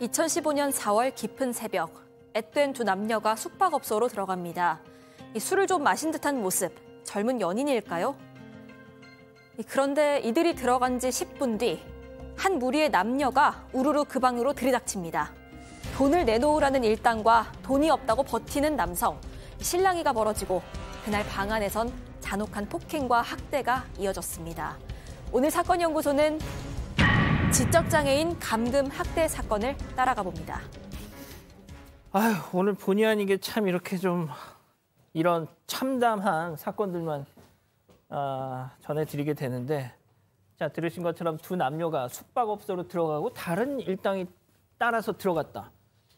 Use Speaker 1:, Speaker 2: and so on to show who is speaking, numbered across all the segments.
Speaker 1: 2015년 4월 깊은 새벽, 앳된 두 남녀가 숙박업소로 들어갑니다. 이 술을 좀 마신 듯한 모습, 젊은 연인일까요? 그런데 이들이 들어간 지 10분 뒤, 한 무리의 남녀가 우르르 그 방으로 들이닥칩니다. 돈을 내놓으라는 일당과 돈이 없다고 버티는 남성, 실랑이가 벌어지고 그날 방 안에선 잔혹한 폭행과 학대가 이어졌습니다. 오늘 사건연구소는 지적장애인 감금 학대 사건을 따라가 봅니다.
Speaker 2: 아휴, 오늘 본의 아니게 참 이렇게 좀 이런 참담한 사건들만 아, 전해드리게 되는데 자 들으신 것처럼 두 남녀가 숙박업소로 들어가고 다른 일당이 따라서 들어갔다.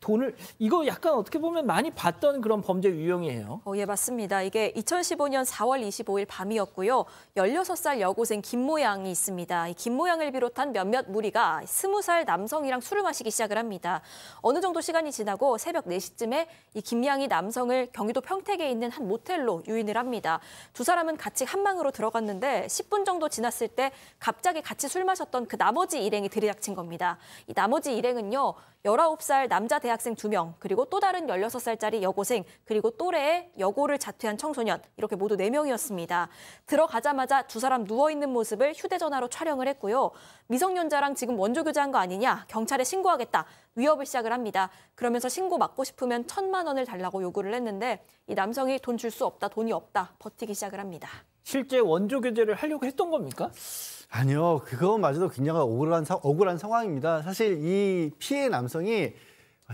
Speaker 2: 돈을 이거 약간 어떻게 보면 많이 봤던 그런 범죄 유형이에요.
Speaker 1: 어, 예, 맞습니다. 이게 2015년 4월 25일 밤이었고요. 16살 여고생 김모양이 있습니다. 김모양을 비롯한 몇몇 무리가 20살 남성이랑 술을 마시기 시작을 합니다. 어느 정도 시간이 지나고 새벽 4시쯤에 이 김양이 남성을 경기도 평택에 있는 한 모텔로 유인을 합니다. 두 사람은 같이 한방으로 들어갔는데 10분 정도 지났을 때 갑자기 같이 술 마셨던 그 나머지 일행이 들이닥친 겁니다. 이 나머지 일행은요. 19살 남자 대학생 2명, 그리고 또 다른 16살짜리 여고생, 그리고 또래의 여고를 자퇴한 청소년, 이렇게 모두 4명이었습니다. 들어가자마자 두 사람 누워있는 모습을 휴대전화로 촬영을 했고요. 미성년자랑 지금 원조교제한 거 아니냐, 경찰에 신고하겠다, 위협을 시작을 합니다. 그러면서 신고 막고 싶으면 천만 원을 달라고 요구를 했는데 이 남성이 돈 줄 수 없다, 돈이 없다, 버티기 시작을 합니다.
Speaker 2: 실제 원조 교제를 하려고 했던
Speaker 3: 겁니까? 아니요. 그거마저도 굉장히 억울한, 사, 억울한 상황입니다. 사실 이 피해 남성이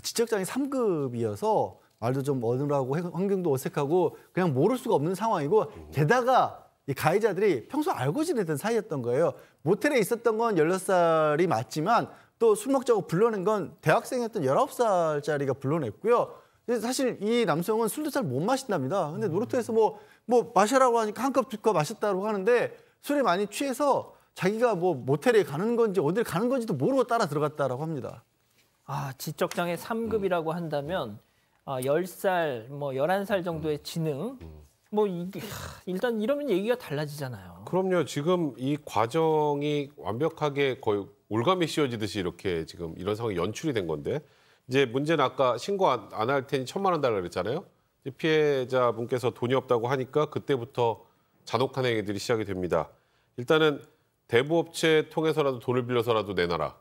Speaker 3: 지적장애 3급이어서 말도 좀 어눌하고 환경도 어색하고 그냥 모를 수가 없는 상황이고 게다가 이 가해자들이 평소 알고 지내던 사이였던 거예요. 모텔에 있었던 건 16살이 맞지만 또 술 먹자고 불러낸 건 대학생이었던 19살짜리가 불러냈고요. 사실 이 남성은 술도 잘 못 마신답니다. 근데 노르트에서 뭐, 뭐 마셔라고 하니까 한 컵, 두 컵 마셨다고 하는데 술에 많이 취해서 자기가 뭐 모텔에 가는 건지 어딜 가는 건지도 모르고 따라 들어갔다라고 합니다.
Speaker 2: 아, 지적장애 3급이라고 한다면 아, 10살, 뭐 11살 정도의 지능 뭐 이, 게 일단 이러면 얘기가 달라지잖아요.
Speaker 4: 그럼요. 지금 이 과정이 완벽하게 거의 올가미 씌워지듯이 이렇게 지금 이런 상황이 연출이 된 건데 이제 문제는 아까 신고 안 할 테니 천만 원 달라 고 그랬잖아요. 피해자분께서 돈이 없다고 하니까 그때부터 잔혹한 행위들이 시작이 됩니다. 일단은 대부업체 통해서라도 돈을 빌려서라도 내놔라.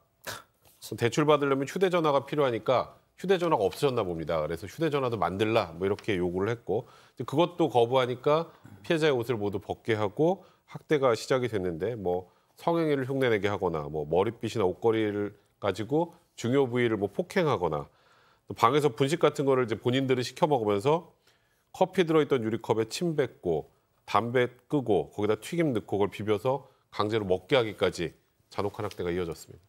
Speaker 4: 대출 받으려면 휴대전화가 필요하니까 휴대전화가 없어졌나 봅니다. 그래서 휴대전화도 만들라 뭐 이렇게 요구를 했고 그것도 거부하니까 피해자의 옷을 모두 벗게 하고 학대가 시작이 됐는데 뭐 성행위를 흉내내게 하거나 뭐 머릿빛이나 옷걸이를 가지고 중요 부위를 뭐 폭행하거나 방에서 분식 같은 거를 이제 본인들이 시켜 먹으면서 커피 들어있던 유리컵에 침 뱉고 담배 끄고 거기다 튀김 넣고 그걸 비벼서 강제로 먹게 하기까지 잔혹한 학대가 이어졌습니다.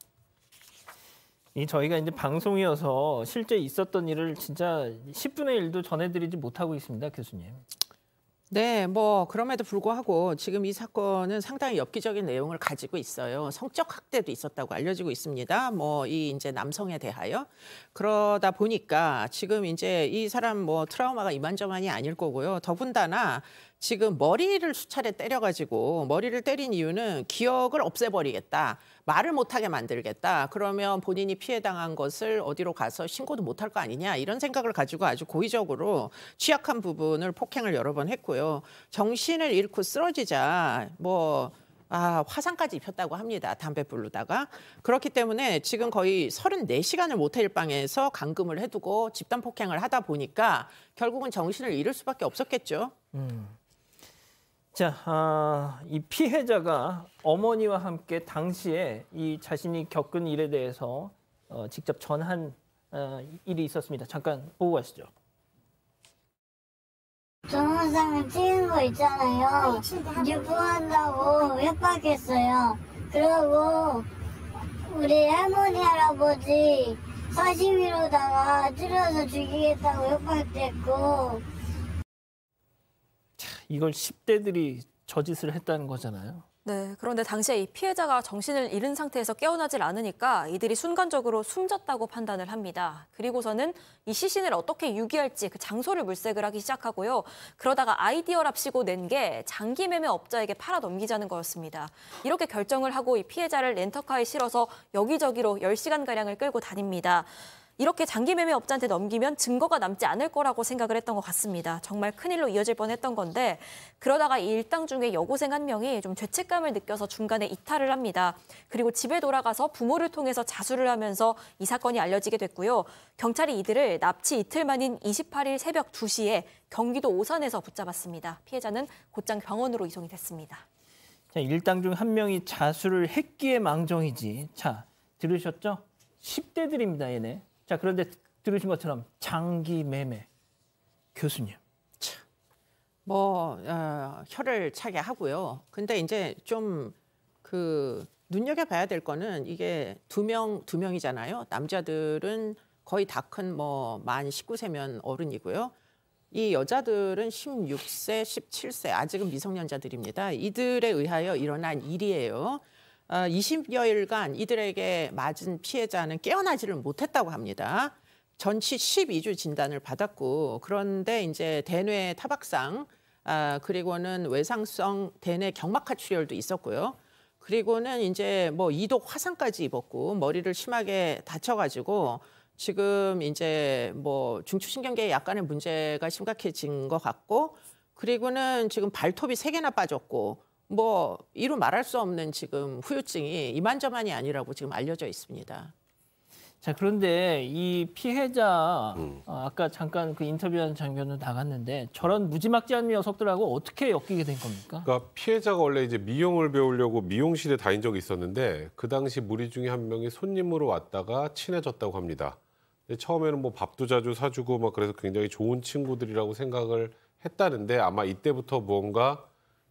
Speaker 2: 이 저희가 이제 방송이어서 실제 있었던 일을 진짜 10분의 1도 전해드리지 못하고 있습니다, 교수님.
Speaker 5: 네, 뭐 그럼에도 불구하고 지금 이 사건은 상당히 엽기적인 내용을 가지고 있어요. 성적 학대도 있었다고 알려지고 있습니다. 뭐 이 이제 남성에 대하여 그러다 보니까 지금 이제 이 사람 뭐 트라우마가 이만저만이 아닐 거고요. 더군다나 지금 머리를 수차례 때려가지고 머리를 때린 이유는 기억을 없애버리겠다. 말을 못하게 만들겠다. 그러면 본인이 피해당한 것을 어디로 가서 신고도 못할 거 아니냐 이런 생각을 가지고 아주 고의적으로 취약한 부분을 폭행을 여러 번 했고요. 정신을 잃고 쓰러지자 뭐 아, 화상까지 입혔다고 합니다. 담배 불르다가. 그렇기 때문에 지금 거의 34시간을 모텔 방에서 감금을 해두고 집단 폭행을 하다 보니까 결국은 정신을 잃을 수밖에 없었겠죠. 음. 자, 아, 이 피해자가
Speaker 2: 어머니와 함께 당시에 이 자신이 겪은 일에 대해서 어, 직접 전한 어, 일이 있었습니다. 잠깐 보고 가시죠.
Speaker 5: 동영상을 찍은 거 있잖아요. 유부한다고 협박했어요. 그러고 우리 할머니 할아버지 사시미로다가 찔러서 죽이겠다고 협박됐고
Speaker 2: 이걸 10대들이 저짓을 했다는 거잖아요.
Speaker 1: 네, 그런데 당시에 이 피해자가 정신을 잃은 상태에서 깨어나질 않으니까 이들이 순간적으로 숨졌다고 판단을 합니다. 그리고서는 이 시신을 어떻게 유기할지 그 장소를 물색을 하기 시작하고요. 그러다가 아이디어랍시고 낸 게 장기 매매 업자에게 팔아 넘기자는 거였습니다. 이렇게 결정을 하고 이 피해자를 렌터카에 실어서 여기저기로 10시간가량을 끌고 다닙니다. 이렇게 장기 매매 업자한테 넘기면 증거가 남지 않을 거라고 생각을 했던 것 같습니다. 정말 큰일로 이어질 뻔했던 건데 그러다가 이 일당 중에 여고생 한 명이 좀 죄책감을 느껴서 중간에 이탈을 합니다. 그리고 집에 돌아가서 부모를 통해서 자수를 하면서 이 사건이 알려지게 됐고요. 경찰이 이들을 납치 이틀 만인 28일 새벽 2시에 경기도 오산에서 붙잡았습니다. 피해자는 곧장 병원으로 이송이 됐습니다.
Speaker 2: 자, 일당 중 한 명이 자수를 했기에 망정이지. 자, 들으셨죠?
Speaker 1: 10대들입니다,
Speaker 2: 얘네. 자, 그런데 들으신 것처럼 장기 매매 교수님.
Speaker 5: 뭐 어, 혀를 차게 하고요. 근데 이제 좀 그 눈여겨 봐야 될 거는 이게 두명두 두 명이잖아요. 남자들은 거의 다 큰 뭐 만 19세면 어른이고요. 이 여자들은 16세, 17세 아직은 미성년자들입니다. 이들에 의하여 일어난 일이에요. 어, 20여일간 이들에게 맞은 피해자는 깨어나지를 못했다고 합니다. 전치 12주 진단을 받았고 그런데 이제 대뇌 타박상 아, 그리고는 외상성 대뇌 경막하 출혈도 있었고요. 그리고는 이제 뭐 이독 화상까지 입었고 머리를 심하게 다쳐가지고 지금 이제 뭐 중추신경계에 약간의 문제가 심각해진 것 같고 그리고는 지금 발톱이 세 개나 빠졌고 뭐 이루 말할 수 없는 지금 후유증이 이만저만이 아니라고 지금 알려져 있습니다.
Speaker 2: 자 그런데 이 피해자 음. 어, 아, 까 잠깐 그 인터뷰한 장면도 나갔는데 저런 무지막지한 녀석들하고 어떻게 엮이게 된 겁니까?
Speaker 4: 그러니까 피해자가 원래 이제 미용을 배우려고 미용실에 다닌 적이 있었는데 그 당시 무리 중에 한 명이 손님으로 왔다가 친해졌다고 합니다. 처음에는 뭐 밥도 자주 사주고 막 그래서 굉장히 좋은 친구들이라고 생각을 했다는데 아마 이때부터 무가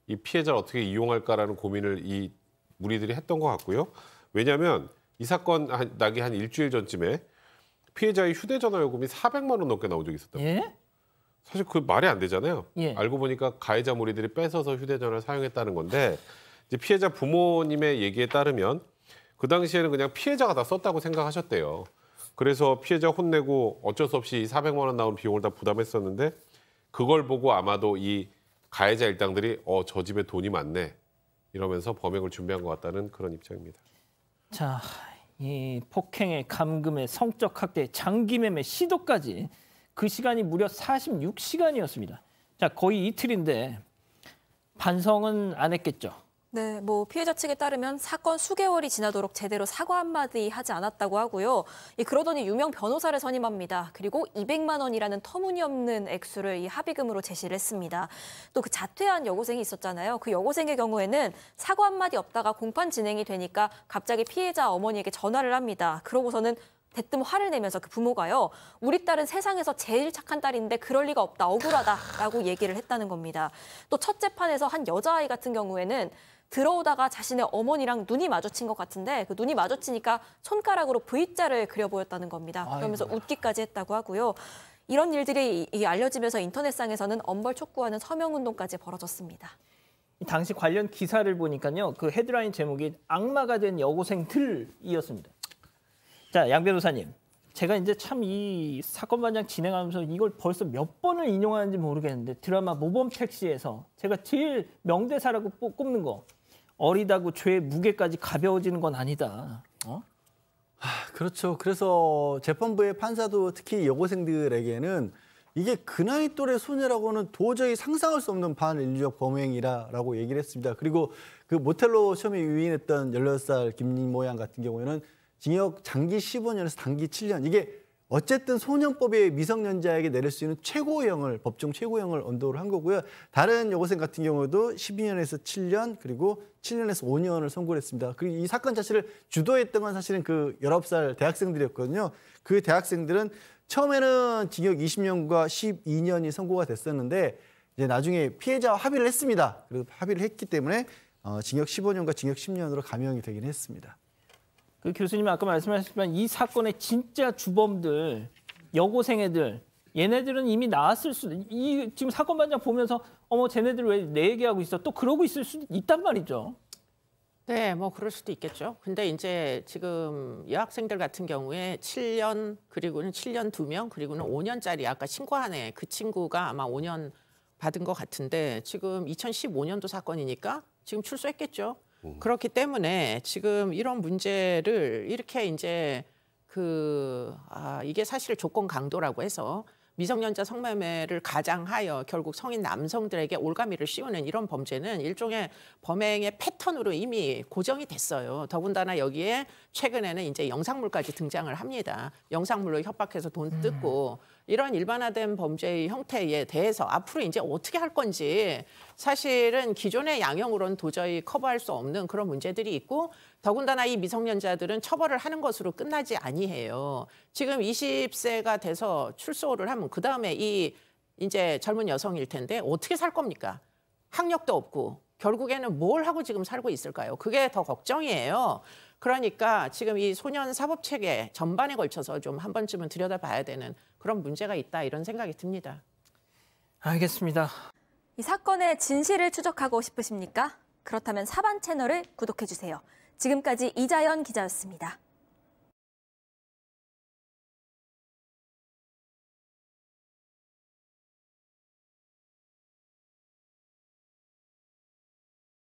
Speaker 4: 이 피해자를 어떻게 이용할까라는 고민을 이 무리들이 했던 것 같고요. 왜냐하면 이 사건 나기 한 일주일 전쯤에 피해자의 휴대전화 요금이 400만 원 넘게 나온 적이 있었다고. 예? 사실 그 말이 안 되잖아요. 예. 알고 보니까 가해자 무리들이 뺏어서 휴대전화를 사용했다는 건데 이제 피해자 부모님의 얘기에 따르면 그 당시에는 그냥 피해자가 다 썼다고 생각하셨대요. 그래서 피해자 혼내고 어쩔 수 없이 400만 원 나온 비용을 다 부담했었는데 그걸 보고 아마도 이 가해자 일당들이 어 저 집에 돈이 많네 이러면서 범행을 준비한 것 같다는 그런 입장입니다.
Speaker 2: 자, 이 폭행에 감금에 성적 학대, 장기매매 시도까지 그 시간이 무려 46시간이었습니다. 자, 거의 이틀인데 반성은 안 했겠죠.
Speaker 1: 네, 뭐 피해자 측에 따르면 사건 수개월이 지나도록 제대로 사과 한마디 하지 않았다고 하고요. 예, 그러더니 유명 변호사를 선임합니다. 그리고 200만 원이라는 터무니없는 액수를 이 합의금으로 제시를 했습니다. 또 그 자퇴한 여고생이 있었잖아요. 그 여고생의 경우에는 사과 한마디 없다가 공판 진행이 되니까 갑자기 피해자 어머니에게 전화를 합니다. 그러고서는 대뜸 화를 내면서 그 부모가요. 우리 딸은 세상에서 제일 착한 딸인데 그럴 리가 없다. 억울하다라고 얘기를 했다는 겁니다. 또 첫 재판에서 한 여자아이 같은 경우에는 들어오다가 자신의 어머니랑 눈이 마주친 것 같은데 그 눈이 마주치니까 손가락으로 V자를 그려 보였다는 겁니다. 그러면서 아이고. 웃기까지 했다고 하고요. 이런 일들이 알려지면서 인터넷상에서는 엄벌 촉구하는 서명운동까지 벌어졌습니다.
Speaker 2: 당시 관련 기사를 보니까요. 그 헤드라인 제목이 악마가 된 여고생들이었습니다. 자, 양 변호사님. 제가 이제 참 이 사건 반장 진행하면서 이걸 벌써 몇 번을 인용하는지 모르겠는데 드라마 모범 택시에서 제가 제일 명대사라고 꼽는 거 어리다고 죄의 무게까지 가벼워지는 건 아니다. 어?
Speaker 3: 아, 그렇죠. 그래서 재판부의 판사도 특히 여고생들에게는 이게 그 나이 또래 소녀라고는 도저히 상상할 수 없는 반인류적 범행이라고 얘기를 했습니다. 그리고 그 모텔로 처음에 유인했던 16살 김모 양 같은 경우에는 징역 장기 15년에서 단기 7년 이게 어쨌든 소년법이 미성년자에게 내릴 수 있는 최고형을 법정 최고형을 언도를 한 거고요. 다른 여고생 같은 경우도 12년에서 7년 그리고 7년에서 5년을 선고를 했습니다. 그리고 이 사건 자체를 주도했던 건 사실은 그 19살 대학생들이었거든요. 그 대학생들은 처음에는 징역 20년과 12년이 선고가 됐었는데 이제 나중에 피해자와 합의를 했습니다. 그리고 합의를 했기 때문에 어, 징역 15년과 징역 10년으로 감형이 되긴 했습니다.
Speaker 2: 그 교수님 아까 말씀하셨지만 이 사건의 진짜 주범들 여고생 애들 얘네들은 이미 나왔을 수도 이 지금 사건 반장 보면서 어머 쟤네들 왜 내 얘기하고 있어 또 그러고 있을 수도 있단 말이죠.
Speaker 5: 네, 뭐 그럴 수도 있겠죠. 근데 이제 지금 여학생들 같은 경우에 7년 그리고는 7년 2명 그리고는 5년짜리 아까 신고한 애 그 친구가 아마 5년 받은 것 같은데 지금 2015년도 사건이니까 지금 출소했겠죠. 그렇기 때문에 지금 이런 문제를 이렇게 이제 그, 아, 이게 사실 조건 강도라고 해서 미성년자 성매매를 가장하여 결국 성인 남성들에게 올가미를 씌우는 이런 범죄는 일종의 범행의 패턴으로 이미 고정이 됐어요. 더군다나 여기에 최근에는 이제 영상물까지 등장을 합니다. 영상물로 협박해서 돈 음. 뜯고 음. 이런 일반화된 범죄의 형태에 대해서 앞으로 이제 어떻게 할 건지 사실은 기존의 양형으로는 도저히 커버할 수 없는 그런 문제들이 있고 더군다나 이 미성년자들은 처벌을 하는 것으로 끝나지 아니해요. 지금 20세가 돼서 출소를 하면 그다음에 이 이제 젊은 여성일 텐데 어떻게 살 겁니까? 학력도 없고 결국에는 뭘 하고 지금 살고 있을까요? 그게 더 걱정이에요. 그러니까 지금 이 소년 사법 체계 전반에 걸쳐서 좀 한 번쯤은 들여다봐야 되는 그런 문제가 있다 이런 생각이 듭니다.
Speaker 2: 알겠습니다.
Speaker 1: 이 사건의 진실을 추적하고 싶으십니까? 그렇다면 사반 채널을 구독해 주세요. 지금까지 이자연 기자였습니다.